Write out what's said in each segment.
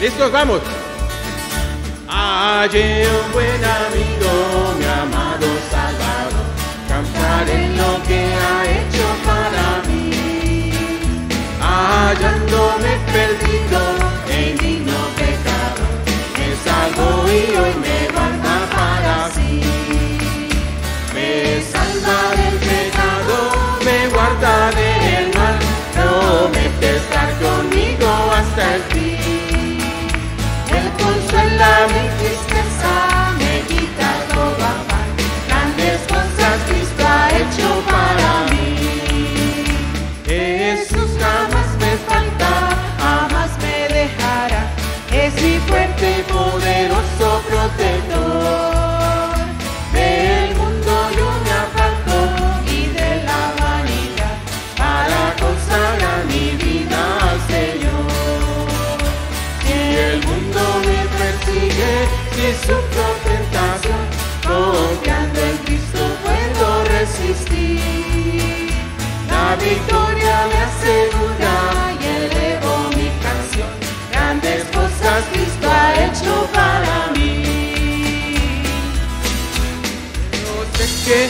Listos, vamos. Hay un buen amigo, mi amado Salvador, cantar en lo que ha hecho para mí. Hallándome perdido en no pecado, me salvo y hoy me guarda para sí. Me salva del pecado, me guarda del mal, promete estar conmigo hasta el fin. سلامي تستسعى su tentación, confiando en Cristo puedo resistir. La victoria me asegura y elevo mi canción. Grandes cosas Cristo ha hecho para mí. No sé que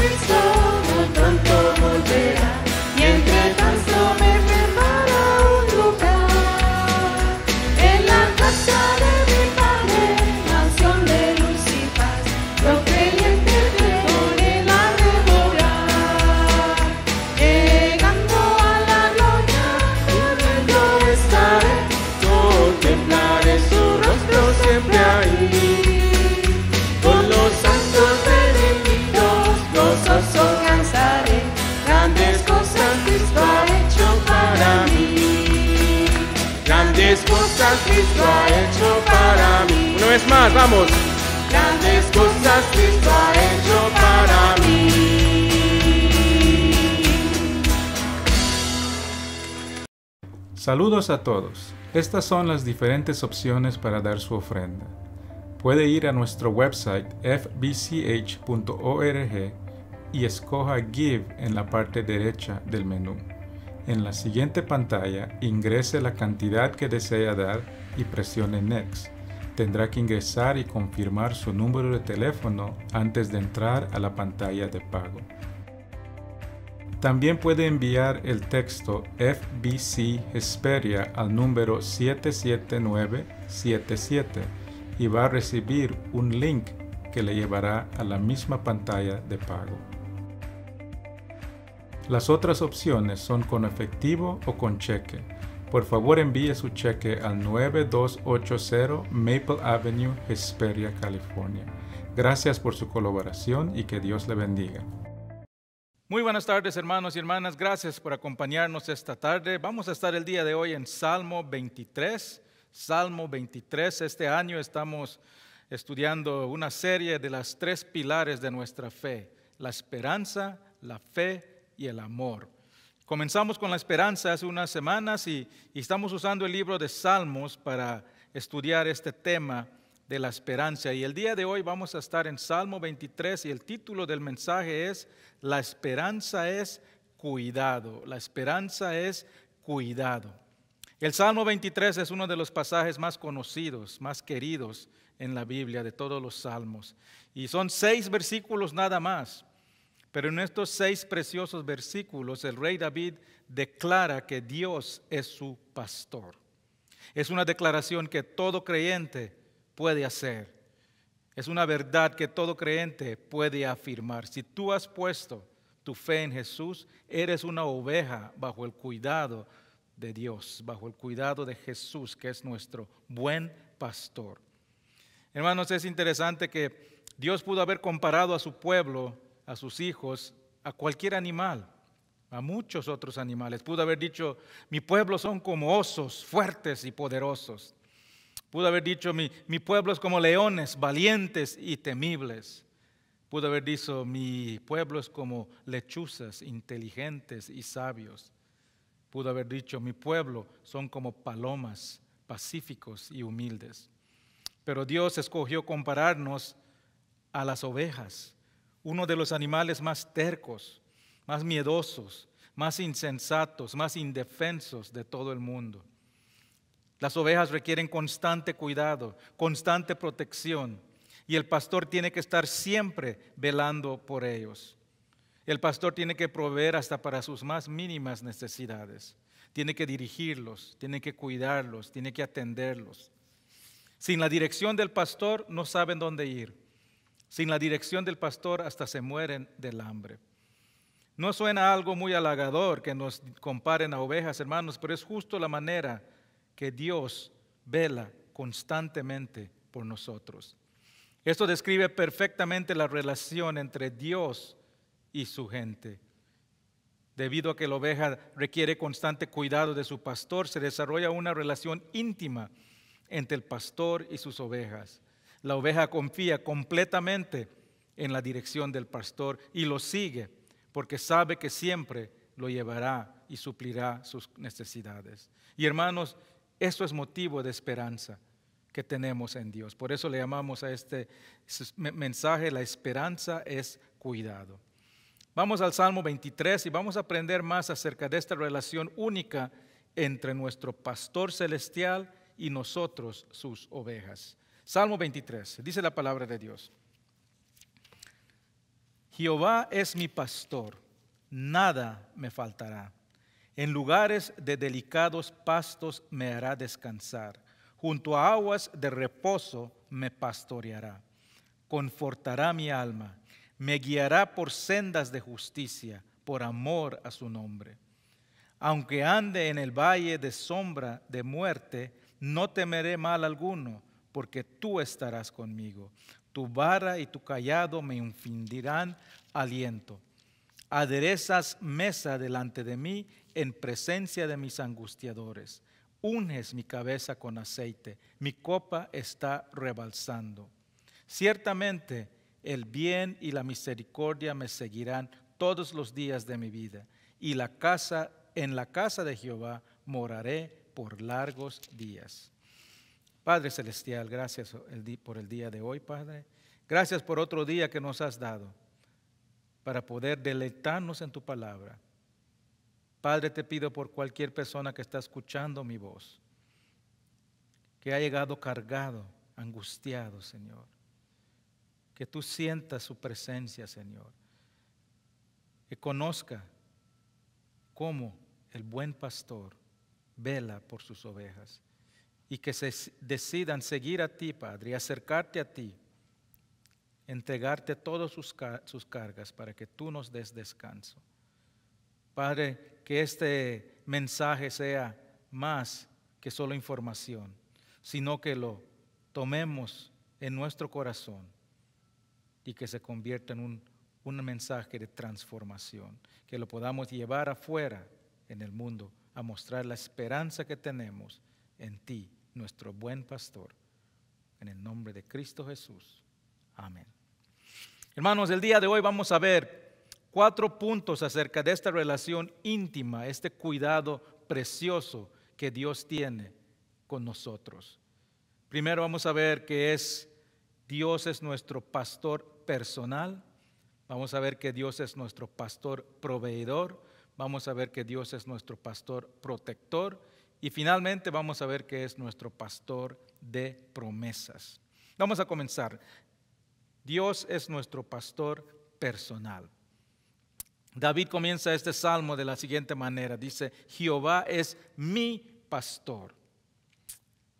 Cristo a todos. Estas son las diferentes opciones para dar su ofrenda. Puede ir a nuestro website fbch.org y escoja Give en la parte derecha del menú. En la siguiente pantalla ingrese la cantidad que desea dar y presione Next. Tendrá que ingresar y confirmar su número de teléfono antes de entrar a la pantalla de pago. También puede enviar el texto FBC Hesperia al número 77977 y va a recibir un link que le llevará a la misma pantalla de pago. Las otras opciones son con efectivo o con cheque. Por favor envíe su cheque al 9280 Maple Avenue, Hesperia, California. Gracias por su colaboración y que Dios le bendiga. Muy buenas tardes hermanos y hermanas, gracias por acompañarnos esta tarde. Vamos a estar el día de hoy en Salmo 23, Salmo 23. Este año estamos estudiando una serie de las tres pilares de nuestra fe, la esperanza, la fe y el amor. Comenzamos con la esperanza hace unas semanas y, estamos usando el libro de Salmos para estudiar este tema de la esperanza. Y el día de hoy vamos a estar en Salmo 23 y el título del mensaje es La esperanza es cuidado. La esperanza es cuidado. El Salmo 23 es uno de los pasajes más conocidos, más queridos en la Biblia de todos los salmos. Y son seis versículos nada más. Pero en estos seis preciosos versículos el rey David declara que Dios es su pastor. Es una declaración que todo creyente puede hacer. Es una verdad que todo creyente puede afirmar. Si tú has puesto tu fe en Jesús, eres una oveja bajo el cuidado de Dios, bajo el cuidado de Jesús, que es nuestro buen pastor. Hermanos, es interesante que Dios pudo haber comparado a su pueblo, a sus hijos, a cualquier animal, a muchos otros animales. Pudo haber dicho, mi pueblo son como osos, fuertes y poderosos. Pudo haber dicho, mi, mi pueblo es como leones, valientes y temibles. Pudo haber dicho, mi pueblo es como lechuzas, inteligentes y sabios. Pudo haber dicho, mi pueblo son como palomas, pacíficos y humildes. Pero Dios escogió compararnos a las ovejas, uno de los animales más tercos, más miedosos, más insensatos, más indefensos de todo el mundo. Las ovejas requieren constante cuidado, constante protección y el pastor tiene que estar siempre velando por ellos. El pastor tiene que proveer hasta para sus más mínimas necesidades. Tiene que dirigirlos, tiene que cuidarlos, tiene que atenderlos. Sin la dirección del pastor no saben dónde ir. Sin la dirección del pastor hasta se mueren del hambre. No suena algo muy halagador que nos comparen a ovejas, hermanos, pero es justo la manera que Dios vela constantemente por nosotros. Esto describe perfectamente la relación entre Dios y su gente. Debido a que la oveja requiere constante cuidado de su pastor, se desarrolla una relación íntima entre el pastor y sus ovejas. La oveja confía completamente en la dirección del pastor y lo sigue porque sabe que siempre lo llevará y suplirá sus necesidades. Y hermanos, esto es motivo de esperanza que tenemos en Dios. Por eso le llamamos a este mensaje, la esperanza es cuidado. Vamos al Salmo 23 y vamos a aprender más acerca de esta relación única entre nuestro pastor celestial y nosotros, sus ovejas. Salmo 23, dice la palabra de Dios. Jehová es mi pastor, nada me faltará. En lugares de delicados pastos me hará descansar. Junto a aguas de reposo me pastoreará. Confortará mi alma. Me guiará por sendas de justicia, por amor a su nombre. Aunque ande en el valle de sombra de muerte, no temeré mal alguno, porque tú estarás conmigo. Tu vara y tu callado me infundirán aliento. Aderezas mesa delante de mí en presencia de mis angustiadores. Unges mi cabeza con aceite, mi copa está rebalsando. Ciertamente el bien y la misericordia me seguirán todos los días de mi vida, y la casa en la casa de Jehová moraré por largos días. Padre celestial, gracias por el día de hoy, Padre. Gracias por otro día que nos has dado para poder deleitarnos en tu palabra. Padre, te pido por cualquier persona que está escuchando mi voz, que ha llegado cargado, angustiado, Señor. Que tú sientas su presencia, Señor. Que conozca cómo el buen pastor vela por sus ovejas y que se decidan seguir a ti, Padre, y acercarte a ti, entregarte todas sus, sus, cargas para que tú nos des descanso. Padre, que este mensaje sea más que solo información, sino que lo tomemos en nuestro corazón y que se convierta en un, un mensaje de transformación, que lo podamos llevar afuera en el mundo a mostrar la esperanza que tenemos en ti, nuestro buen pastor. En el nombre de Cristo Jesús. Amén. Hermanos, el día de hoy vamos a ver cuatro puntos acerca de esta relación íntima, este cuidado precioso que Dios tiene con nosotros. Primero vamos a ver que es Dios es nuestro pastor personal. Vamos a ver que Dios es nuestro pastor proveedor. Vamos a ver que Dios es nuestro pastor protector. Y finalmente vamos a ver que es nuestro pastor de promesas. Vamos a comenzar. Dios es nuestro pastor personal. David comienza este salmo de la siguiente manera. Dice, Jehová es mi pastor.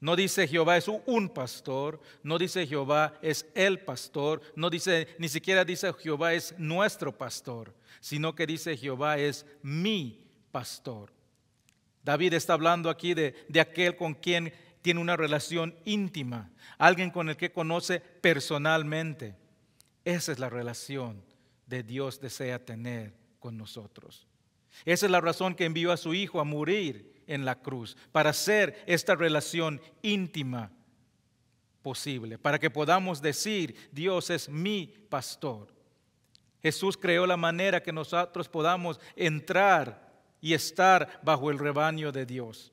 No dice Jehová es un pastor, no dice Jehová es el pastor, no dice ni siquiera dice Jehová es nuestro pastor, sino que dice Jehová es mi pastor. David está hablando aquí de, de aquel con quien tiene una relación íntima, alguien con el que conoce personalmente. Esa es la relación de Dios desea tener nosotros. Esa es la razón que envió a su Hijo a morir en la cruz, para hacer esta relación íntima posible, para que podamos decir, Dios es mi pastor. Jesús creó la manera que nosotros podamos entrar y estar bajo el rebaño de Dios.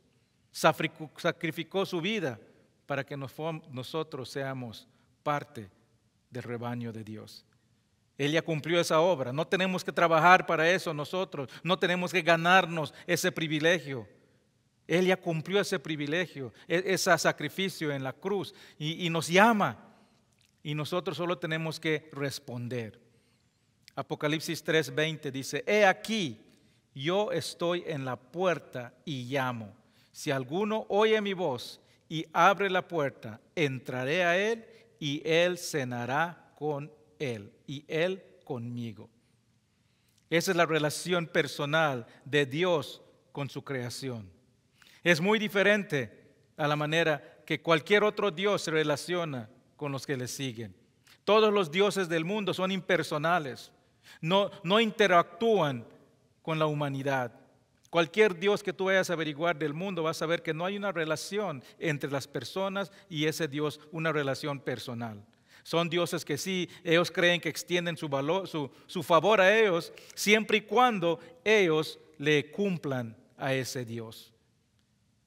Sacrificó su vida para que nosotros seamos parte del rebaño de Dios. Él ya cumplió esa obra. No tenemos que trabajar para eso nosotros. No tenemos que ganarnos ese privilegio. Él ya cumplió ese privilegio, e-, ese sacrificio en la cruz. Y, nos llama. Y nosotros solo tenemos que responder. Apocalipsis 3:20 dice, He aquí, yo estoy en la puerta y llamo. Si alguno oye mi voz y abre la puerta, entraré a él y él cenará con él y Él conmigo. Esa es la relación personal de Dios con su creación. Es muy diferente a la manera que cualquier otro Dios se relaciona con los que le siguen. Todos los dioses del mundo son impersonales, no, interactúan con la humanidad. Cualquier Dios que tú vayas a averiguar del mundo va a saber que no hay una relación entre las personas y ese Dios, una relación personal. Son dioses que sí, ellos creen que extienden su, favor a ellos, siempre y cuando ellos le cumplan a ese Dios.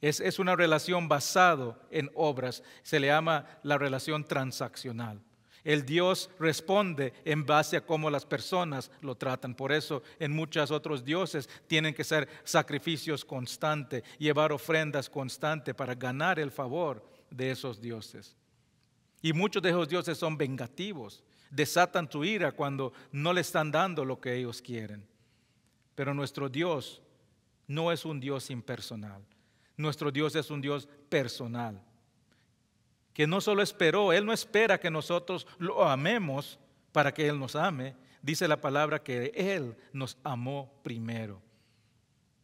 Es, es una relación basada en obras, se le llama la relación transaccional. El Dios responde en base a cómo las personas lo tratan. Por eso en muchos otros dioses tienen que ser sacrificios constantes, llevar ofrendas constantes para ganar el favor de esos dioses. Y muchos de esos dioses son vengativos, desatan su ira cuando no le están dando lo que ellos quieren. Pero nuestro Dios no es un Dios impersonal. Nuestro Dios es un Dios personal, que no solo esperó, Él no espera que nosotros lo amemos para que Él nos ame. Dice la palabra que Él nos amó primero.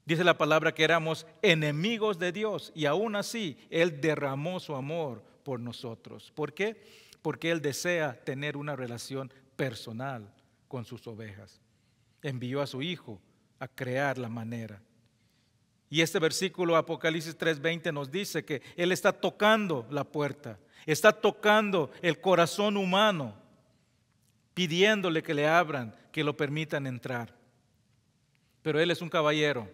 Dice la palabra que éramos enemigos de Dios y aún así Él derramó su amor por nosotros. ¿Por qué? Porque Él desea tener una relación personal con sus ovejas. Envió a su Hijo a crear la manera. Y este versículo Apocalipsis 3:20 nos dice que Él está tocando la puerta, está tocando el corazón humano, pidiéndole que le abran, que lo permitan entrar. Pero Él es un caballero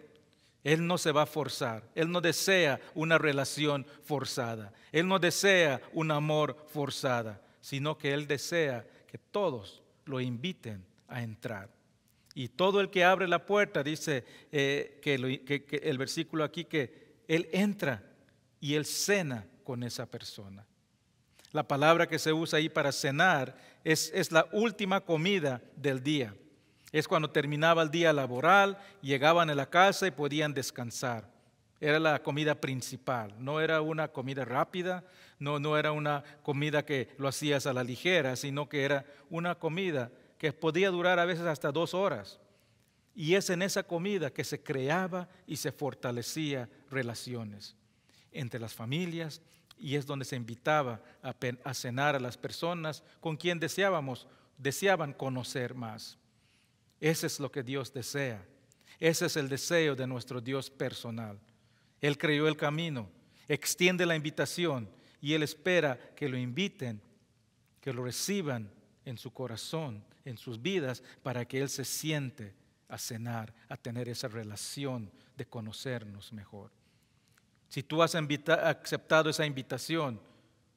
él no se va a forzar. Él no desea una relación forzada. Él no desea un amor forzada, sino que Él desea que todos lo inviten a entrar. Y todo el que abre la puerta, dice eh, que, el versículo aquí, que Él entra y Él cena con esa persona. La palabra que se usa ahí para cenar es, es la última comida del día. Es cuando terminaba el día laboral, llegaban a la casa y podían descansar. Era la comida principal, no era una comida rápida, no, no era una comida que lo hacías a la ligera, sino que era una comida que podía durar a veces hasta dos horas. Y es en esa comida que se creaba y se fortalecía relaciones entre las familias y es donde se invitaba a, a cenar a las personas con quien deseábamos, deseaban conocer más. Ese es lo que Dios desea. Ese es el deseo de nuestro Dios personal. Él creó el camino, extiende la invitación y Él espera que lo inviten, que lo reciban en su corazón, en sus vidas, para que Él se siente a cenar, a tener esa relación de conocernos mejor. Si tú has aceptado esa invitación,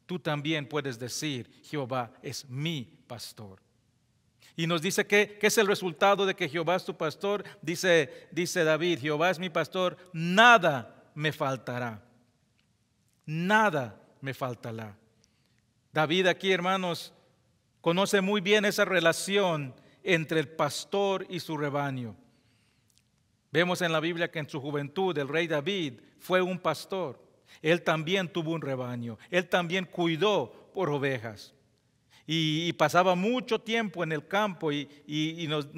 tú también puedes decir, Jehová es mi pastor. Y nos dice que, es el resultado de que Jehová es tu pastor. Dice, dice David, Jehová es mi pastor, nada me faltará. Nada me faltará. David aquí, hermanos, conoce muy bien esa relación entre el pastor y su rebaño. Vemos en la Biblia que en su juventud el rey David fue un pastor. Él también tuvo un rebaño. Él también cuidó por ovejas. Y, pasaba mucho tiempo en el campo y,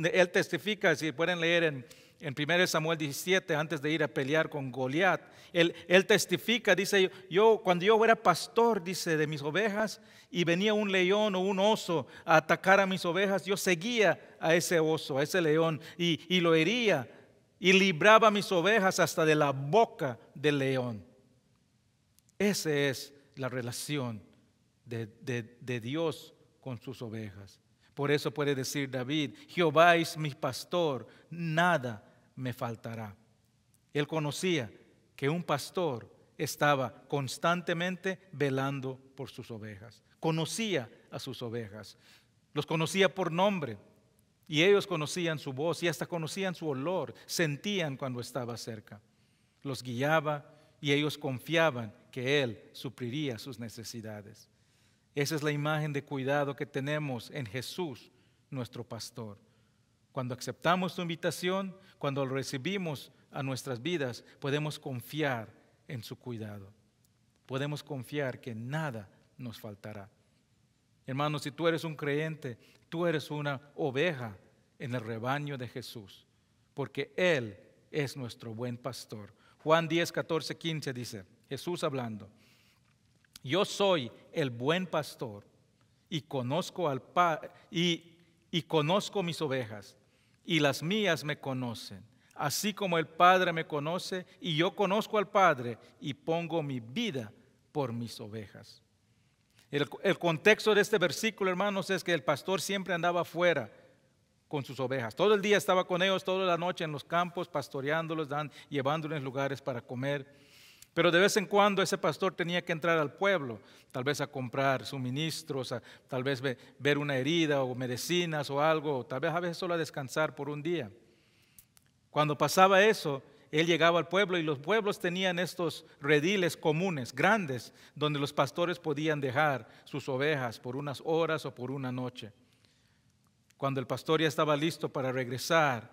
él testifica, si pueden leer en, 1 Samuel 17, antes de ir a pelear con Goliat, él, testifica, dice, yo cuando yo era pastor, dice, de mis ovejas, y venía un león o un oso a atacar a mis ovejas, yo seguía a ese oso, a ese león, y, lo hería, y libraba a mis ovejas hasta de la boca del león. Esa es la relación de, de Dios con sus ovejas. Por eso puede decir David, Jehová es mi pastor, nada me faltará. Él conocía que un pastor estaba constantemente velando por sus ovejas, conocía a sus ovejas, los conocía por nombre y ellos conocían su voz y hasta conocían su olor, sentían cuando estaba cerca, los guiaba y ellos confiaban que Él supliría sus necesidades. Esa es la imagen de cuidado que tenemos en Jesús, nuestro pastor. Cuando aceptamos su invitación, cuando lo recibimos a nuestras vidas, podemos confiar en su cuidado. Podemos confiar que nada nos faltará. Hermanos, si tú eres un creyente, tú eres una oveja en el rebaño de Jesús, porque Él es nuestro buen pastor. Juan 10, 14, 15 dice, Jesús hablando, yo soy el buen pastor y conozco al y, conozco mis ovejas y las mías me conocen, así como el Padre me conoce y yo conozco al Padre y pongo mi vida por mis ovejas. El, contexto de este versículo, hermanos, es que el pastor siempre andaba afuera con sus ovejas. Todo el día estaba con ellos, toda la noche en los campos, pastoreándolos, llevándoles lugares para comer pero de vez en cuando ese pastor tenía que entrar al pueblo, tal vez a comprar suministros, a, tal vez ver una herida o medicinas o algo, tal vez a veces solo a descansar por un día. Cuando pasaba eso, él llegaba al pueblo y los pueblos tenían estos rediles comunes, grandes, donde los pastores podían dejar sus ovejas por unas horas o por una noche. Cuando el pastor ya estaba listo para regresar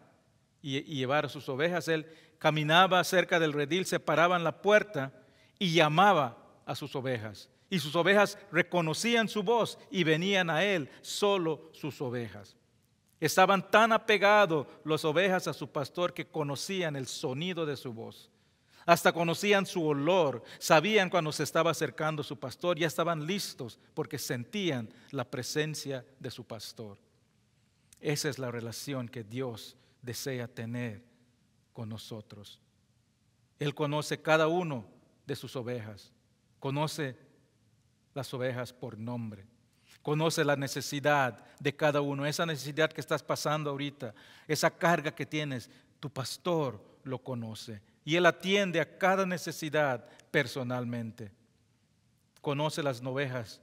y, llevar sus ovejas, él caminaba cerca del redil, se paraba en la puerta y llamaba a sus ovejas. Y sus ovejas reconocían su voz y venían a él, solo sus ovejas. Estaban tan apegados las ovejas a su pastor que conocían el sonido de su voz. Hasta conocían su olor, sabían cuando se estaba acercando su pastor, ya estaban listos porque sentían la presencia de su pastor. Esa es la relación que Dios desea tener con nosotros. Él conoce cada uno de sus ovejas, conoce las ovejas por nombre, conoce la necesidad de cada uno, esa necesidad que estás pasando ahorita, esa carga que tienes, tu pastor lo conoce y él atiende a cada necesidad personalmente. Conoce las ovejas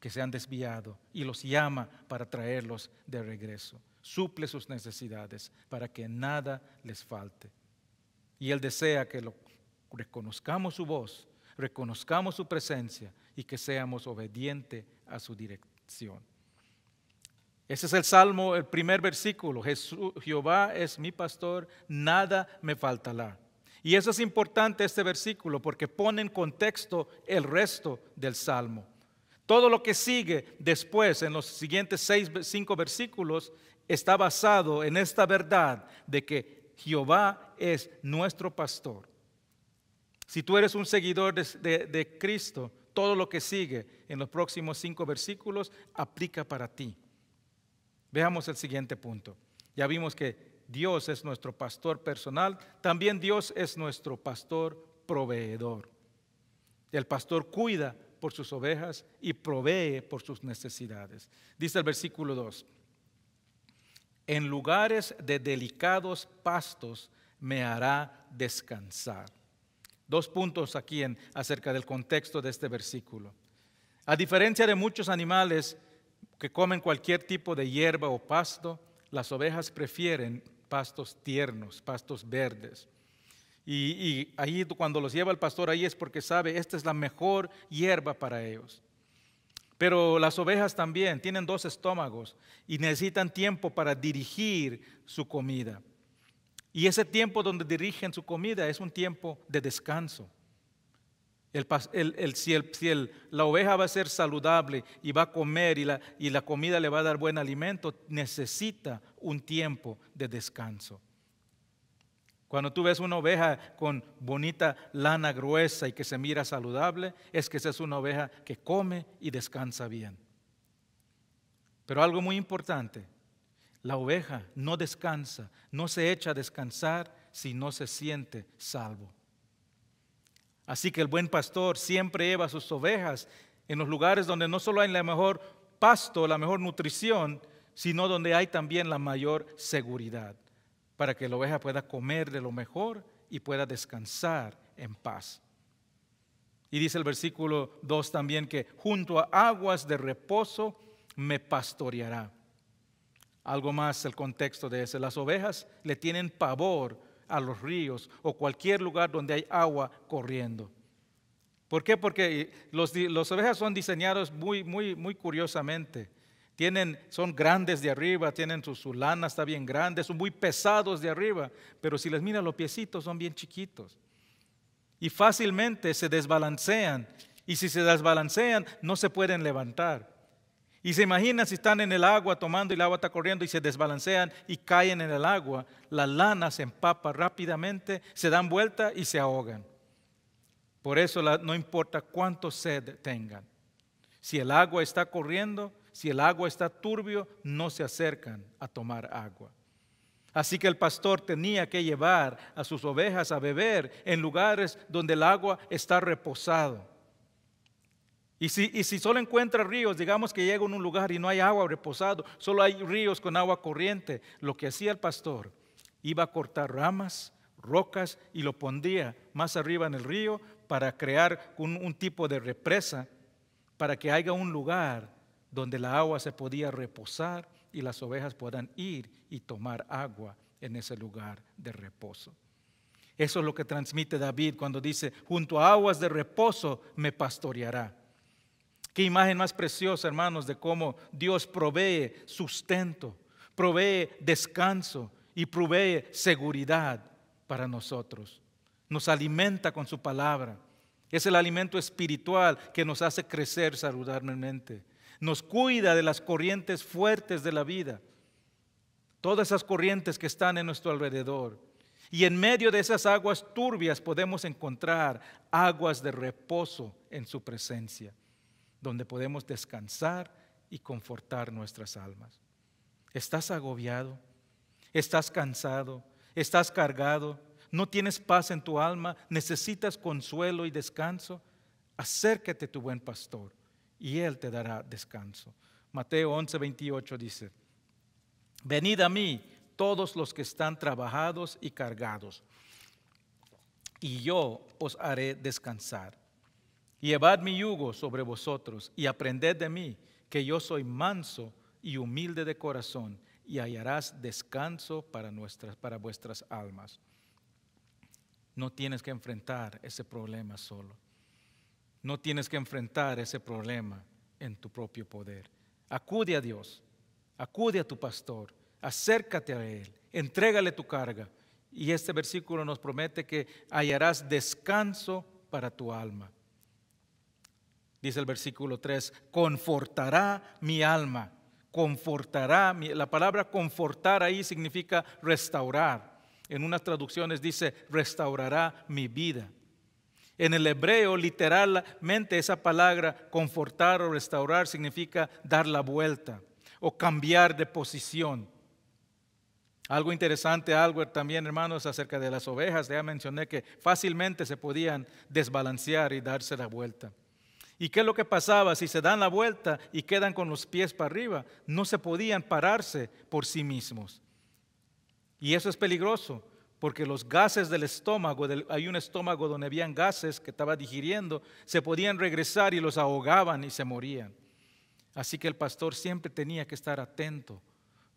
que se han desviado y los llama para traerlos de regreso suple sus necesidades para que nada les falte. Y Él desea que lo, reconozcamos su voz, reconozcamos su presencia y que seamos obedientes a su dirección. Ese es el Salmo, el primer versículo. Jehová es mi pastor, nada me faltará. Y eso es importante este versículo porque pone en contexto el resto del Salmo. Todo lo que sigue después en los siguientes seis, cinco versículos está basado en esta verdad de que Jehová es nuestro pastor. Si tú eres un seguidor de, Cristo, todo lo que sigue en los próximos cinco versículos aplica para ti. Veamos el siguiente punto. Ya vimos que Dios es nuestro pastor personal, también Dios es nuestro pastor proveedor. El pastor cuida por sus ovejas y provee por sus necesidades. Dice el versículo 2, en lugares de delicados pastos me hará descansar. Dos puntos aquí en, acerca del contexto de este versículo. A diferencia de muchos animales que comen cualquier tipo de hierba o pasto, las ovejas prefieren pastos tiernos, pastos verdes. Y, y ahí cuando los lleva el pastor ahí es porque sabe, esta es la mejor hierba para ellos. Pero las ovejas también tienen dos estómagos y necesitan tiempo para dirigir su comida. Y ese tiempo donde dirigen su comida es un tiempo de descanso. El, si, la oveja va a ser saludable y va a comer y la comida le va a dar buen alimento, necesita un tiempo de descanso. Cuando tú ves una oveja con bonita lana gruesa y que se mira saludable, es que esa es una oveja que come y descansa bien. Pero algo muy importante, la oveja no descansa, no se echa a descansar si no se siente salvo. Así que el buen pastor siempre lleva sus ovejas en los lugares donde no solo hay la mejor pasto, la mejor nutrición, sino donde hay también la mayor seguridad para que la oveja pueda comer de lo mejor y pueda descansar en paz. Y dice el versículo 2 también que junto a aguas de reposo me pastoreará. Algo más el contexto de ese. Las ovejas le tienen pavor a los ríos o cualquier lugar donde hay agua corriendo. ¿Por qué? Porque eh, las ovejas son diseñados muy, muy, muy curiosamente. Tienen, son grandes de arriba, tienen su, lana, está bien grande, son muy pesados de arriba, pero si les miran los piecitos son bien chiquitos. Y fácilmente se desbalancean, y si se desbalancean no se pueden levantar. Y se imagina si están en el agua tomando y el agua está corriendo y se desbalancean y caen en el agua, la lana se empapa rápidamente, se dan vuelta y se ahogan. Por eso no importa cuánto sed tengan. Si el agua está corriendo, si el agua está turbio, no se acercan a tomar agua. Así que el pastor tenía que llevar a sus ovejas a beber en lugares donde el agua está reposado. Y si, solo encuentra ríos, digamos que llega a un lugar y no hay agua reposado, solo hay ríos con agua corriente, lo que hacía el pastor, iba a cortar ramas, rocas y lo pondría más arriba en el río para crear un tipo de represa, para que haya un lugar donde la agua se podía reposar y las ovejas puedan ir y tomar agua en ese lugar de reposo. Eso es lo que transmite David cuando dice, junto a aguas de reposo me pastoreará. Qué imagen más preciosa, hermanos, de cómo Dios provee sustento, provee descanso y provee seguridad para nosotros. Nos alimenta con su palabra. Es el alimento espiritual que nos hace crecer saludablemente nos cuida de las corrientes fuertes de la vida, todas esas corrientes que están en nuestro alrededor. Y en medio de esas aguas turbias podemos encontrar aguas de reposo en su presencia, donde podemos descansar y confortar nuestras almas. ¿Estás agobiado? ¿Estás cansado? ¿Estás cargado? ¿No tienes paz en tu alma? ¿Necesitas consuelo y descanso? Acércate a tu buen pastor y Él te dará descanso. Mateo 11, 28 dice, venid a mí todos los que están trabajados y cargados, y yo os haré descansar. Llevad mi yugo sobre vosotros y aprended de mí, que yo soy manso y humilde de corazón, y hallarás descanso para, nuestras, para vuestras almas. No tienes que enfrentar ese problema solo. No tienes que enfrentar ese problema en tu propio poder. Acude a Dios, acude a tu pastor, acércate a Él, entrégale tu carga. Y este versículo nos promete que hallarás descanso para tu alma. Dice el versículo 3, confortará mi alma, confortará. la palabra confortar ahí significa restaurar. En unas traducciones dice, restaurará mi vida. En el hebreo, literalmente, esa palabra confortar o restaurar significa dar la vuelta o cambiar de posición. Algo interesante, Albert, también, hermanos, acerca de las ovejas. Ya mencioné que fácilmente se podían desbalancear y darse la vuelta. ¿Y qué es lo que pasaba? Si se dan la vuelta y quedan con los pies para arriba, no se podían pararse por sí mismos. Y eso es peligroso, porque los gases del estómago, hay un estómago donde habían gases que estaba digiriendo, se podían regresar y los ahogaban y se morían. Así que el pastor siempre tenía que estar atento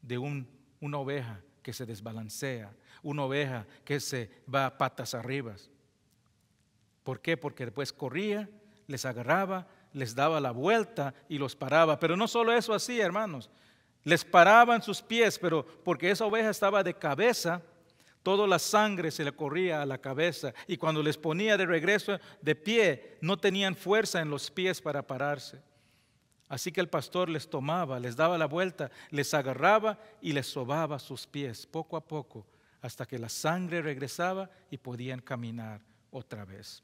de un, una oveja que se desbalancea, una oveja que se va patas arriba. ¿Por qué? Porque después corría, les agarraba, les daba la vuelta y los paraba. Pero no solo eso así, hermanos. Les paraban sus pies, pero porque esa oveja estaba de cabeza, Toda la sangre se le corría a la cabeza y cuando les ponía de regreso de pie, no tenían fuerza en los pies para pararse. Así que el pastor les tomaba, les daba la vuelta, les agarraba y les sobaba sus pies poco a poco hasta que la sangre regresaba y podían caminar otra vez.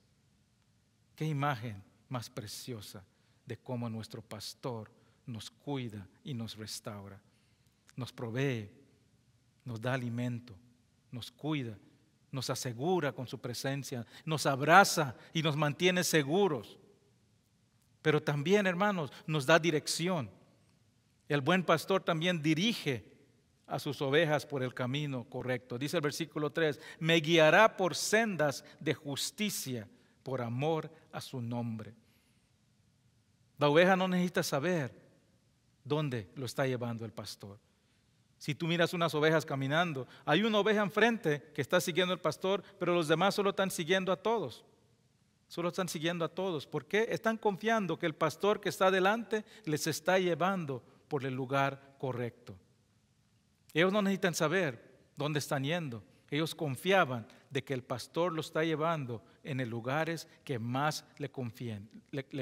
Qué imagen más preciosa de cómo nuestro pastor nos cuida y nos restaura, nos provee, nos da alimento, nos cuida, nos asegura con su presencia, nos abraza y nos mantiene seguros. Pero también, hermanos, nos da dirección. El buen pastor también dirige a sus ovejas por el camino correcto. Dice el versículo 3, me guiará por sendas de justicia por amor a su nombre. La oveja no necesita saber dónde lo está llevando el pastor. Si tú miras unas ovejas caminando, hay una oveja enfrente que está siguiendo al pastor, pero los demás solo están siguiendo a todos. Solo están siguiendo a todos. ¿Por qué? Están confiando que el pastor que está adelante les está llevando por el lugar correcto. Ellos no necesitan saber dónde están yendo. Ellos confiaban de que el pastor los está llevando en el lugares que más le, conviene.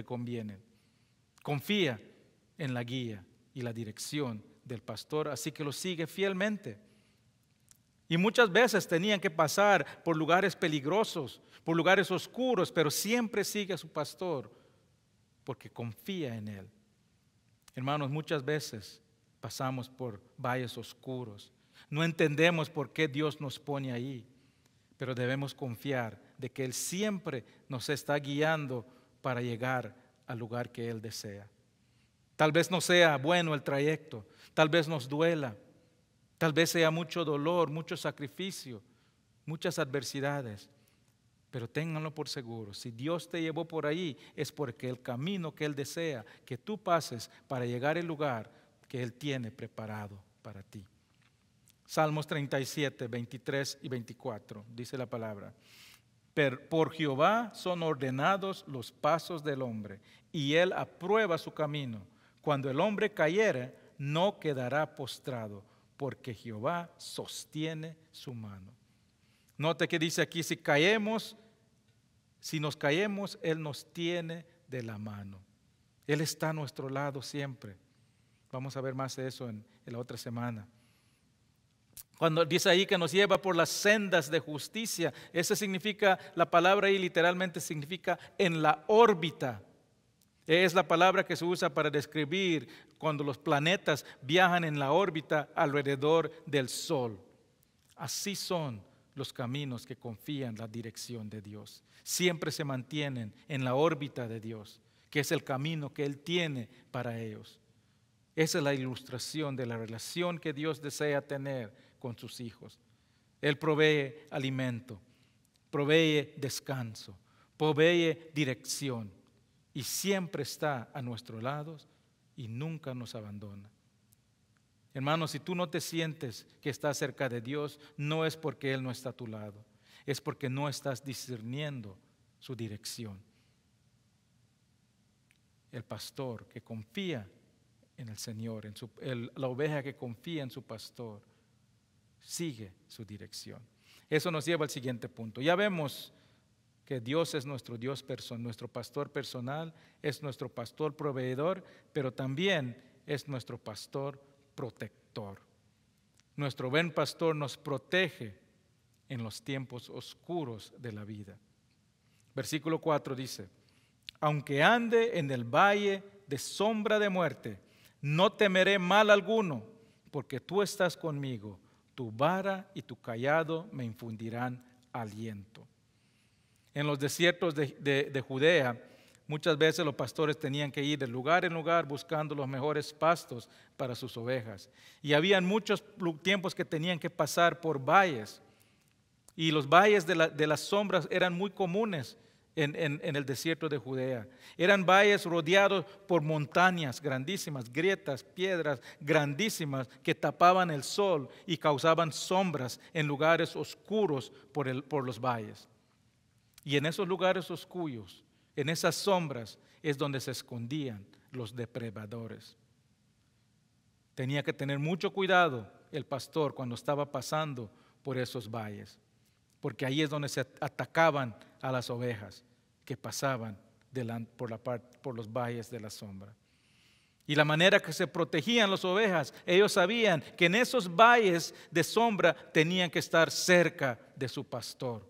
convienen. Confía en la guía y la dirección del pastor, así que lo sigue fielmente. Y muchas veces tenían que pasar por lugares peligrosos, por lugares oscuros, pero siempre sigue a su pastor porque confía en él. Hermanos, muchas veces pasamos por valles oscuros. No entendemos por qué Dios nos pone ahí, pero debemos confiar de que Él siempre nos está guiando para llegar al lugar que Él desea. Tal vez no sea bueno el trayecto, tal vez nos duela, tal vez sea mucho dolor, mucho sacrificio, muchas adversidades. Pero ténganlo por seguro, si Dios te llevó por ahí es porque el camino que Él desea que tú pases para llegar al lugar que Él tiene preparado para ti. Salmos 37, 23 y 24, dice la palabra. por Jehová son ordenados los pasos del hombre, y él aprueba su camino. Cuando el hombre cayere, no quedará postrado, porque Jehová sostiene su mano. Note que dice aquí, si caemos, si nos caemos, Él nos tiene de la mano. Él está a nuestro lado siempre. Vamos a ver más de eso en, la otra semana. Cuando dice ahí que nos lleva por las sendas de justicia, esa significa, la palabra ahí literalmente significa en la órbita es la palabra que se usa para describir cuando los planetas viajan en la órbita alrededor del Sol. Así son los caminos que confían la dirección de Dios. Siempre se mantienen en la órbita de Dios, que es el camino que Él tiene para ellos. Esa es la ilustración de la relación que Dios desea tener con sus hijos. Él provee alimento, provee descanso, provee dirección y siempre está a nuestro lado y nunca nos abandona. Hermanos, si tú no te sientes que estás cerca de Dios, no es porque Él no está a tu lado, es porque no estás discerniendo su dirección. El pastor que confía en el Señor, en la oveja que confía en su pastor, sigue su dirección. Eso nos lleva al siguiente punto. Ya vemos que Dios es nuestro Dios personal, nuestro pastor personal, es nuestro pastor proveedor, pero también es nuestro pastor protector. Nuestro buen pastor nos protege en los tiempos oscuros de la vida. Versículo 4 dice, aunque ande en el valle de sombra de muerte, no temeré mal alguno, porque tú estás conmigo, tu vara y tu callado me infundirán aliento. En los desiertos de, Judea, muchas veces los pastores tenían que ir de lugar en lugar buscando los mejores pastos para sus ovejas. Y había muchos tiempos que tenían que pasar por valles. Y los valles de, las sombras eran muy comunes en, en, el desierto de Judea. Eran valles rodeados por montañas grandísimas, grietas, piedras grandísimas que tapaban el sol y causaban sombras en lugares oscuros por, el, por los valles. Y en esos lugares oscuros, en esas sombras, es donde se escondían los depredadores. Tenía que tener mucho cuidado el pastor cuando estaba pasando por esos valles, porque ahí es donde se atacaban a las ovejas que pasaban por, la por los valles de la sombra. Y la manera que se protegían las ovejas, ellos sabían que en esos valles de sombra tenían que estar cerca de su pastor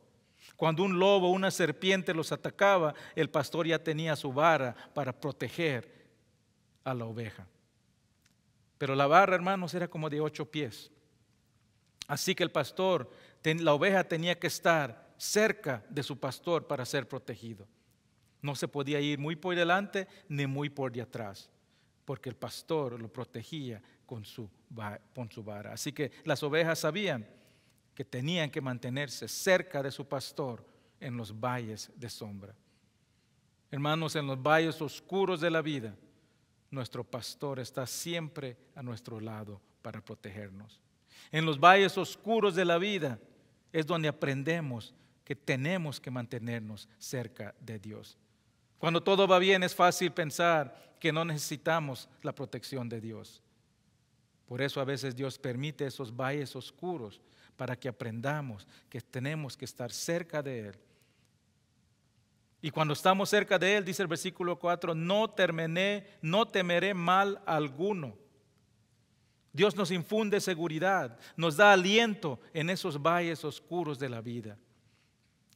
cuando un lobo o una serpiente los atacaba, el pastor ya tenía su vara para proteger a la oveja. Pero la barra, hermanos, era como de ocho pies. Así que el pastor, la oveja tenía que estar cerca de su pastor para ser protegido. No se podía ir muy por delante ni muy por detrás, porque el pastor lo protegía con su, con su vara. Así que las ovejas sabían que tenían que mantenerse cerca de su pastor en los valles de sombra. Hermanos, en los valles oscuros de la vida, nuestro pastor está siempre a nuestro lado para protegernos. En los valles oscuros de la vida es donde aprendemos que tenemos que mantenernos cerca de Dios. Cuando todo va bien es fácil pensar que no necesitamos la protección de Dios. Por eso a veces Dios permite esos valles oscuros para que aprendamos que tenemos que estar cerca de Él. Y cuando estamos cerca de Él, dice el versículo 4, no temeré, no temeré mal alguno. Dios nos infunde seguridad, nos da aliento en esos valles oscuros de la vida.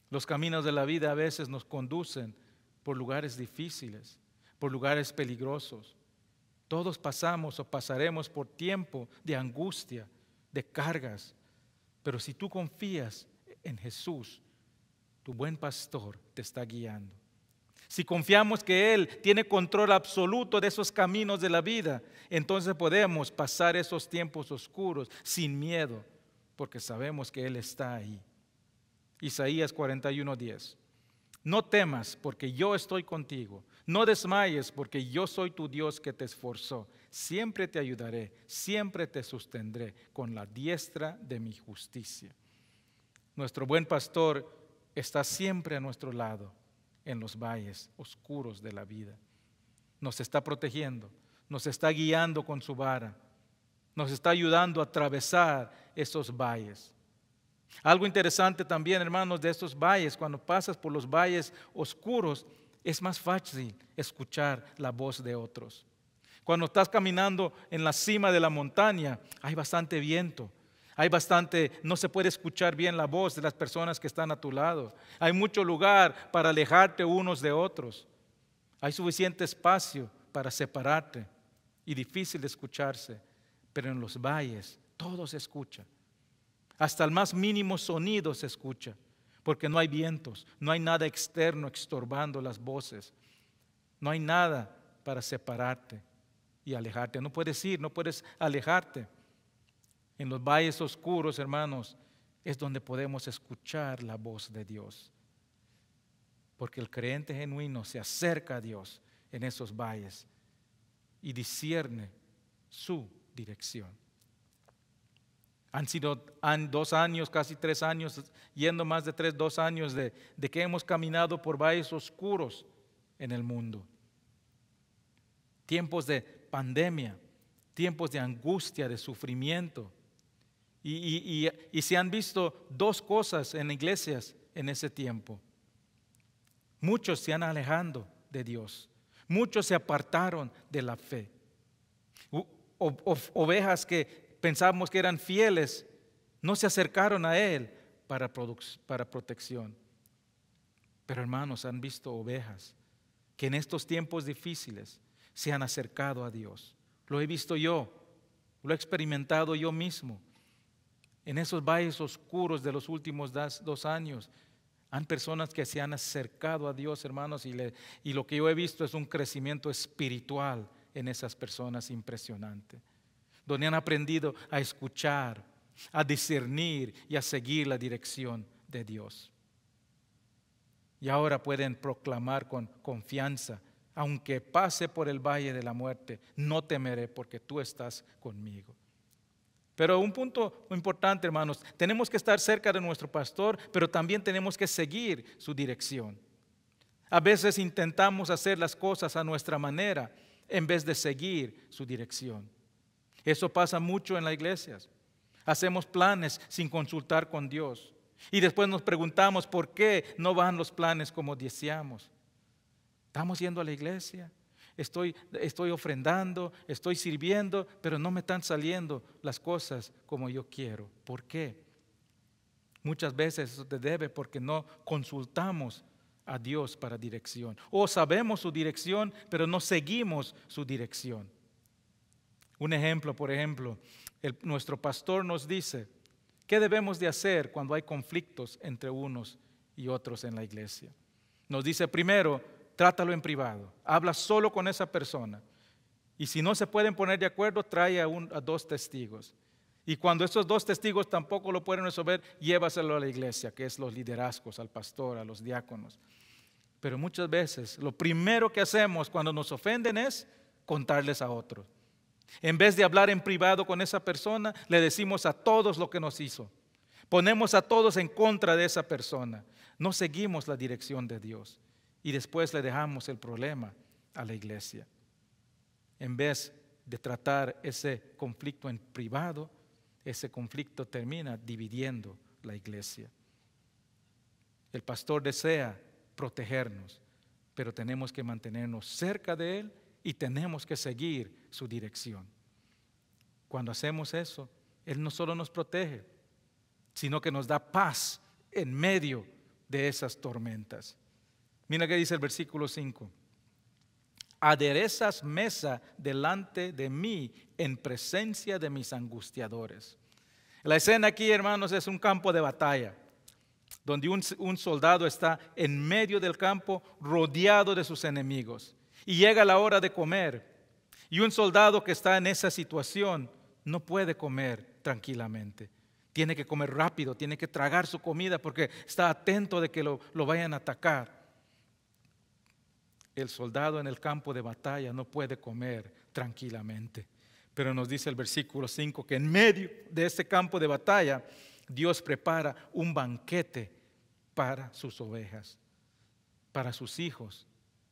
Los caminos de la vida a veces nos conducen por lugares difíciles, por lugares peligrosos. Todos pasamos o pasaremos por tiempo de angustia, de cargas, pero si tú confías en Jesús, tu buen pastor te está guiando. Si confiamos que Él tiene control absoluto de esos caminos de la vida, entonces podemos pasar esos tiempos oscuros sin miedo, porque sabemos que Él está ahí. Isaías 41:10. No temas, porque yo estoy contigo. No desmayes porque yo soy tu Dios que te esforzó. Siempre te ayudaré, siempre te sostendré con la diestra de mi justicia. Nuestro buen pastor está siempre a nuestro lado en los valles oscuros de la vida. Nos está protegiendo, nos está guiando con su vara, nos está ayudando a atravesar esos valles. Algo interesante también, hermanos, de estos valles, cuando pasas por los valles oscuros, es más fácil escuchar la voz de otros. Cuando estás caminando en la cima de la montaña, hay bastante viento. Hay bastante, no se puede escuchar bien la voz de las personas que están a tu lado. Hay mucho lugar para alejarte unos de otros. Hay suficiente espacio para separarte y difícil de escucharse. Pero en los valles todo se escucha. Hasta el más mínimo sonido se escucha porque no hay vientos, no hay nada externo estorbando las voces, no hay nada para separarte y alejarte. No puedes ir, no puedes alejarte. En los valles oscuros, hermanos, es donde podemos escuchar la voz de Dios. Porque el creyente genuino se acerca a Dios en esos valles y discierne su dirección. Han sido han, dos años, casi tres años, yendo más de tres, dos años de, que hemos caminado por valles oscuros en el mundo. Tiempos de pandemia, tiempos de angustia, de sufrimiento. Y, se han visto dos cosas en iglesias en ese tiempo. Muchos se han alejado de Dios. Muchos se apartaron de la fe. o, ovejas que Pensábamos que eran fieles, no se acercaron a Él para, protección. Pero hermanos, han visto ovejas que en estos tiempos difíciles se han acercado a Dios. Lo he visto yo, lo he experimentado yo mismo. En esos valles oscuros de los últimos dos años, han personas que se han acercado a Dios, hermanos, y, y lo que yo he visto es un crecimiento espiritual en esas personas impresionante donde han aprendido a escuchar, a discernir y a seguir la dirección de Dios. Y ahora pueden proclamar con confianza, aunque pase por el valle de la muerte, no temeré porque tú estás conmigo. Pero un punto importante, hermanos, tenemos que estar cerca de nuestro pastor, pero también tenemos que seguir su dirección. A veces intentamos hacer las cosas a nuestra manera en vez de seguir su dirección. Eso pasa mucho en las iglesias. Hacemos planes sin consultar con Dios. Y después nos preguntamos por qué no van los planes como deseamos. Estamos yendo a la iglesia, estoy, estoy ofrendando, estoy sirviendo, pero no me están saliendo las cosas como yo quiero. ¿Por qué? Muchas veces eso te debe porque no consultamos a Dios para dirección. O sabemos su dirección, pero no seguimos su dirección. Un ejemplo, por ejemplo, nuestro pastor nos dice, ¿qué debemos de hacer cuando hay conflictos entre unos y otros en la iglesia? Nos dice primero, trátalo en privado, habla solo con esa persona. Y si no se pueden poner de acuerdo, trae a, a dos testigos. Y cuando esos dos testigos tampoco lo pueden resolver, llévaselo a la iglesia, que es los liderazgos, al pastor, a los diáconos. Pero muchas veces lo primero que hacemos cuando nos ofenden es contarles a otros. En vez de hablar en privado con esa persona, le decimos a todos lo que nos hizo. Ponemos a todos en contra de esa persona. No seguimos la dirección de Dios. Y después le dejamos el problema a la iglesia. En vez de tratar ese conflicto en privado, ese conflicto termina dividiendo la iglesia. El pastor desea protegernos, pero tenemos que mantenernos cerca de él y tenemos que seguir su dirección. Cuando hacemos eso, Él no solo nos protege, sino que nos da paz en medio de esas tormentas. Mira que dice el versículo 5. Aderezas mesa delante de mí en presencia de mis angustiadores. La escena aquí, hermanos, es un campo de batalla, donde un, un soldado está en medio del campo rodeado de sus enemigos y llega la hora de comer. Y un soldado que está en esa situación no puede comer tranquilamente. Tiene que comer rápido, tiene que tragar su comida porque está atento de que lo, vayan a atacar. El soldado en el campo de batalla no puede comer tranquilamente. Pero nos dice el versículo 5 que en medio de ese campo de batalla Dios prepara un banquete para sus ovejas, para sus hijos,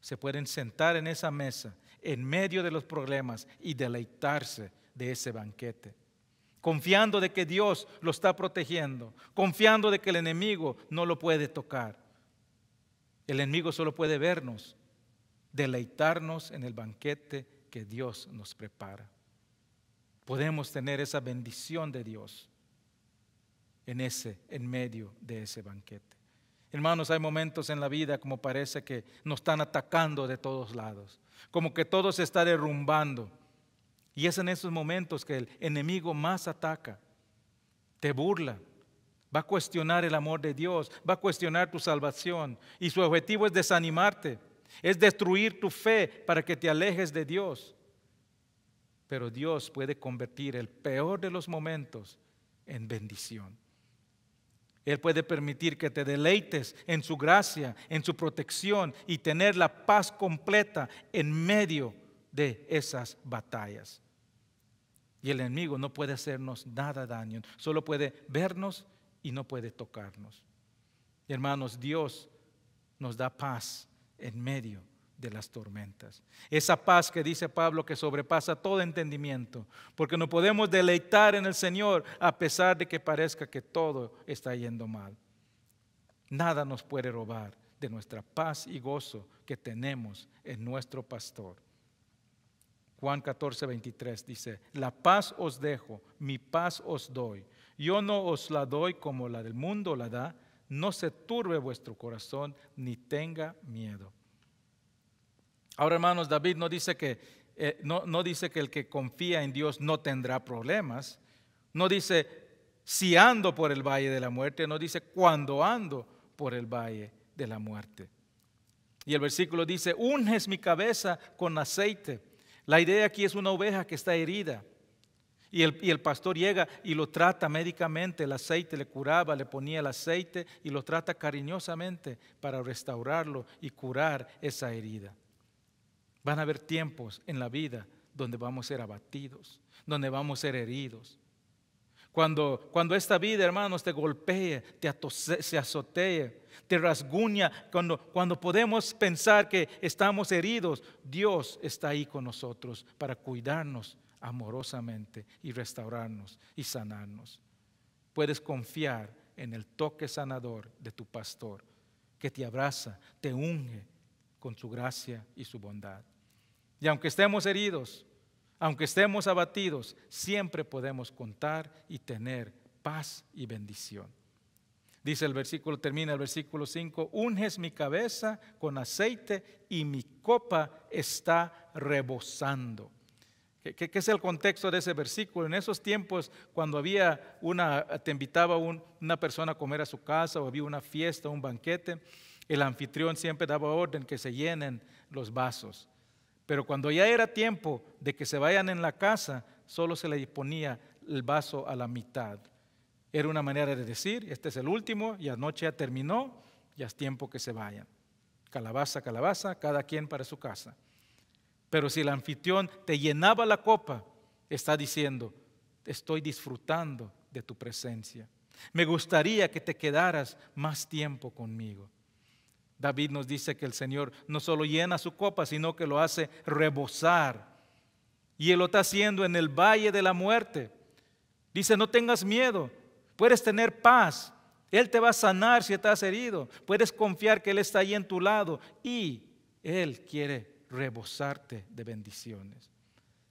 se pueden sentar en esa mesa en medio de los problemas y deleitarse de ese banquete. Confiando de que Dios lo está protegiendo, confiando de que el enemigo no lo puede tocar. El enemigo solo puede vernos, deleitarnos en el banquete que Dios nos prepara. Podemos tener esa bendición de Dios en ese en medio de ese banquete. Hermanos, hay momentos en la vida como parece que nos están atacando de todos lados, como que todo se está derrumbando. Y es en esos momentos que el enemigo más ataca, te burla, va a cuestionar el amor de Dios, va a cuestionar tu salvación. Y su objetivo es desanimarte, es destruir tu fe para que te alejes de Dios. Pero Dios puede convertir el peor de los momentos en bendición. Él puede permitir que te deleites en su gracia, en su protección y tener la paz completa en medio de esas batallas. Y el enemigo no puede hacernos nada daño, solo puede vernos y no puede tocarnos. Hermanos, Dios nos da paz en medio de las tormentas. Esa paz que dice Pablo que sobrepasa todo entendimiento, porque no podemos deleitar en el Señor a pesar de que parezca que todo está yendo mal. Nada nos puede robar de nuestra paz y gozo que tenemos en nuestro pastor. Juan 14, 23 dice, la paz os dejo, mi paz os doy. Yo no os la doy como la del mundo la da, no se turbe vuestro corazón ni tenga miedo. Ahora, hermanos, David no dice que, eh, no, dice que el que confía en Dios no tendrá problemas. No dice si ando por el valle de la muerte, no dice cuando ando por el valle de la muerte. Y el versículo dice, unges mi cabeza con aceite. La idea aquí es una oveja que está herida. Y el, y el, pastor llega y lo trata médicamente, el aceite le curaba, le ponía el aceite y lo trata cariñosamente para restaurarlo y curar esa herida. Van a haber tiempos en la vida donde vamos a ser abatidos, donde vamos a ser heridos. Cuando, cuando esta vida, hermanos, te golpee, te se azotee, te rasguña, cuando, cuando podemos pensar que estamos heridos, Dios está ahí con nosotros para cuidarnos amorosamente y restaurarnos y sanarnos. Puedes confiar en el toque sanador de tu pastor, que te abraza, te unge con su gracia y su bondad. Y aunque estemos heridos, aunque estemos abatidos, siempre podemos contar y tener paz y bendición. Dice el versículo, termina el versículo 5, unges mi cabeza con aceite y mi copa está rebosando. ¿Qué, es el contexto de ese versículo? En esos tiempos, cuando había una, te invitaba una persona a comer a su casa o había una fiesta, un banquete, el anfitrión siempre daba orden que se llenen los vasos. Pero cuando ya era tiempo de que se vayan en la casa, solo se le disponía el vaso a la mitad. Era una manera de decir, este es el último, y anoche ya terminó, ya es tiempo que se vayan. Calabaza, calabaza, cada quien para su casa. Pero si el anfitrión te llenaba la copa, está diciendo, estoy disfrutando de tu presencia. Me gustaría que te quedaras más tiempo conmigo. David nos dice que el Señor no solo llena su copa, sino que lo hace rebosar. Y Él lo está haciendo en el valle de la muerte. Dice, no tengas miedo, puedes tener paz. Él te va a sanar si estás herido. Puedes confiar que Él está ahí en tu lado y Él quiere rebosarte de bendiciones.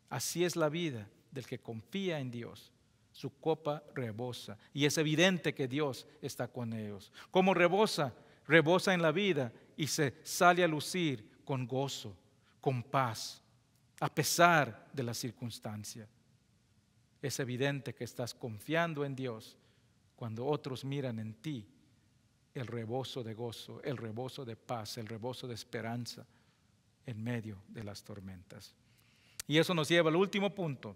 Así es la vida del que confía en Dios. Su copa rebosa y es evidente que Dios está con ellos. ¿Cómo rebosa? rebosa en la vida y se sale a lucir con gozo, con paz, a pesar de la circunstancia. Es evidente que estás confiando en Dios cuando otros miran en ti el rebozo de gozo, el rebozo de paz, el rebozo de esperanza en medio de las tormentas. Y eso nos lleva al último punto.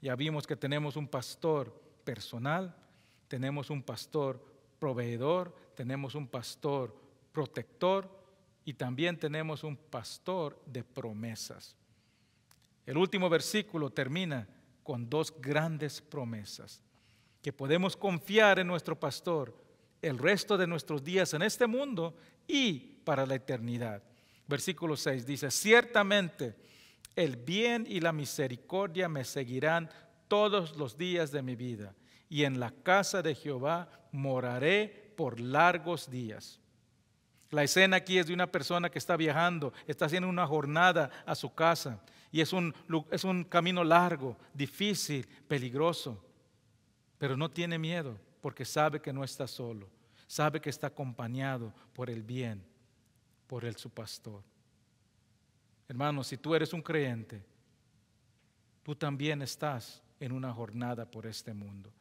Ya vimos que tenemos un pastor personal, tenemos un pastor proveedor tenemos un pastor protector y también tenemos un pastor de promesas. El último versículo termina con dos grandes promesas, que podemos confiar en nuestro pastor el resto de nuestros días en este mundo y para la eternidad. Versículo 6 dice, ciertamente el bien y la misericordia me seguirán todos los días de mi vida, y en la casa de Jehová moraré por largos días. La escena aquí es de una persona que está viajando, está haciendo una jornada a su casa y es un, es un camino largo, difícil, peligroso, pero no tiene miedo porque sabe que no está solo, sabe que está acompañado por el bien, por el su pastor. Hermano, si tú eres un creyente, tú también estás en una jornada por este mundo.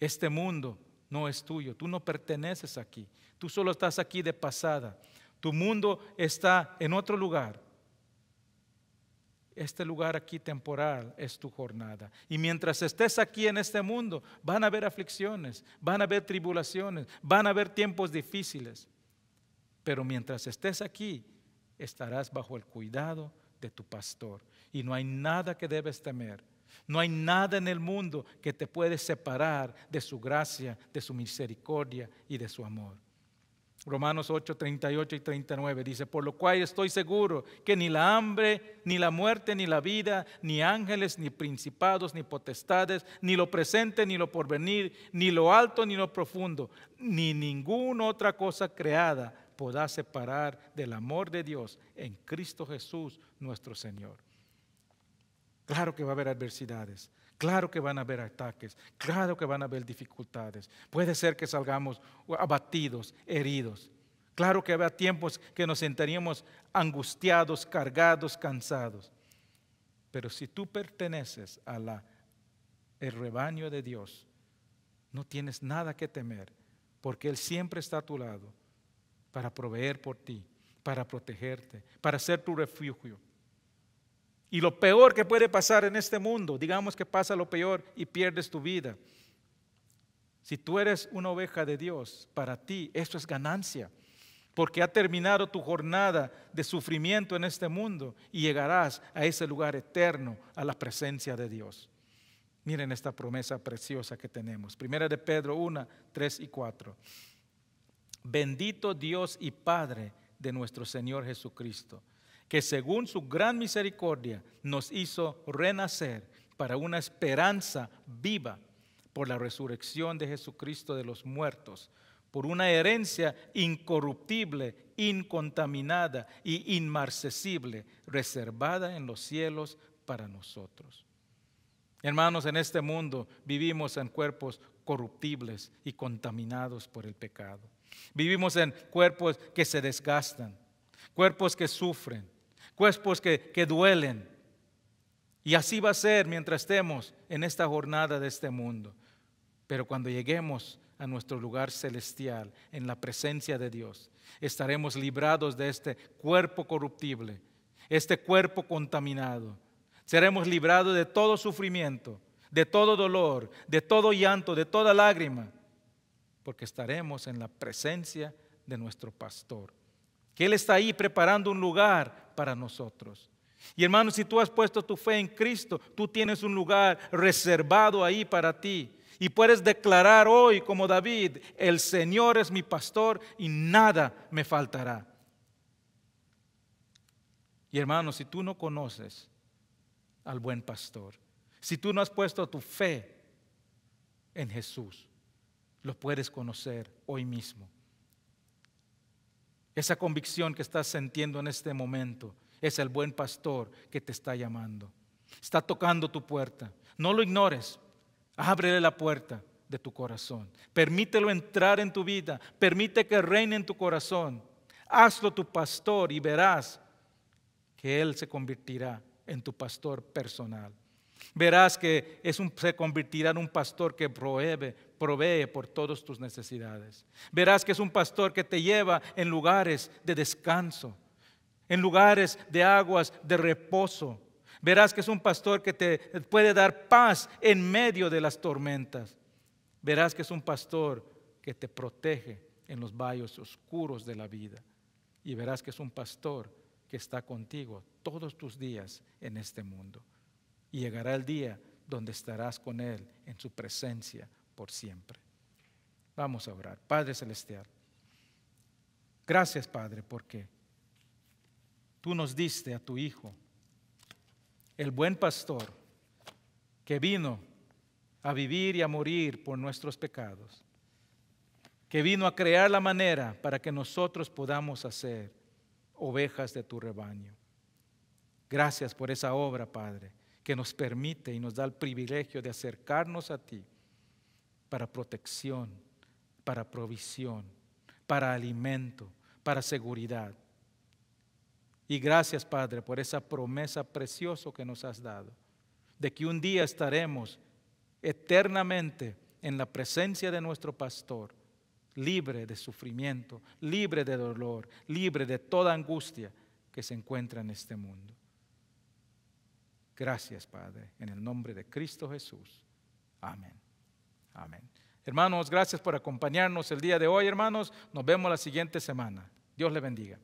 Este mundo no es tuyo, tú no perteneces aquí, tú solo estás aquí de pasada, tu mundo está en otro lugar. Este lugar aquí temporal es tu jornada. Y mientras estés aquí en este mundo, van a haber aflicciones, van a haber tribulaciones, van a haber tiempos difíciles. Pero mientras estés aquí, estarás bajo el cuidado de tu pastor. Y no hay nada que debes temer no hay nada en el mundo que te puede separar de su gracia, de su misericordia y de su amor. Romanos 8, 38 y 39 dice, por lo cual estoy seguro que ni la hambre, ni la muerte, ni la vida, ni ángeles, ni principados, ni potestades, ni lo presente, ni lo porvenir, ni lo alto, ni lo profundo, ni ninguna otra cosa creada podrá separar del amor de Dios en Cristo Jesús nuestro Señor. Claro que va a haber adversidades, claro que van a haber ataques, claro que van a haber dificultades. Puede ser que salgamos abatidos, heridos. Claro que habrá tiempos que nos sentaríamos angustiados, cargados, cansados. Pero si tú perteneces a la rebaño de Dios, no tienes nada que temer, porque él siempre está a tu lado para proveer por ti, para protegerte, para ser tu refugio, y lo peor que puede pasar en este mundo, digamos que pasa lo peor y pierdes tu vida. Si tú eres una oveja de Dios, para ti esto es ganancia, porque ha terminado tu jornada de sufrimiento en este mundo y llegarás a ese lugar eterno, a la presencia de Dios. Miren esta promesa preciosa que tenemos. Primera de Pedro 1, 3 y 4. Bendito Dios y Padre de nuestro Señor Jesucristo que según su gran misericordia nos hizo renacer para una esperanza viva por la resurrección de Jesucristo de los muertos, por una herencia incorruptible, incontaminada y inmarcesible, reservada en los cielos para nosotros. Hermanos, en este mundo vivimos en cuerpos corruptibles y contaminados por el pecado. Vivimos en cuerpos que se desgastan, cuerpos que sufren, cuerpos que, que duelen. Y así va a ser mientras estemos en esta jornada de este mundo. Pero cuando lleguemos a nuestro lugar celestial, en la presencia de Dios, estaremos librados de este cuerpo corruptible, este cuerpo contaminado. Seremos librados de todo sufrimiento, de todo dolor, de todo llanto, de toda lágrima, porque estaremos en la presencia de nuestro pastor, que Él está ahí preparando un lugar para nosotros. Y hermanos si tú has puesto tu fe en Cristo, tú tienes un lugar reservado ahí para ti. Y puedes declarar hoy como David, el Señor es mi pastor y nada me faltará. Y hermanos si tú no conoces al buen pastor, si tú no has puesto tu fe en Jesús, lo puedes conocer hoy mismo. Esa convicción que estás sintiendo en este momento es el buen pastor que te está llamando. Está tocando tu puerta. No lo ignores. Ábrele la puerta de tu corazón. Permítelo entrar en tu vida. Permite que reine en tu corazón. Hazlo tu pastor y verás que Él se convertirá en tu pastor personal. Verás que es se convertirá en un pastor que prohíbe provee por todas tus necesidades. Verás que es un pastor que te lleva en lugares de descanso, en lugares de aguas de reposo. Verás que es un pastor que te puede dar paz en medio de las tormentas. Verás que es un pastor que te protege en los valles oscuros de la vida. Y verás que es un pastor que está contigo todos tus días en este mundo. Y llegará el día donde estarás con Él en su presencia por siempre. Vamos a orar. Padre Celestial, gracias Padre porque tú nos diste a tu Hijo, el buen pastor, que vino a vivir y a morir por nuestros pecados, que vino a crear la manera para que nosotros podamos hacer ovejas de tu rebaño. Gracias por esa obra, Padre, que nos permite y nos da el privilegio de acercarnos a ti para protección, para provisión, para alimento, para seguridad. Y gracias, Padre, por esa promesa preciosa que nos has dado, de que un día estaremos eternamente en la presencia de nuestro pastor, libre de sufrimiento, libre de dolor, libre de toda angustia que se encuentra en este mundo. Gracias, Padre, en el nombre de Cristo Jesús. Amén. Amén. Hermanos, gracias por acompañarnos el día de hoy, hermanos. Nos vemos la siguiente semana. Dios le bendiga.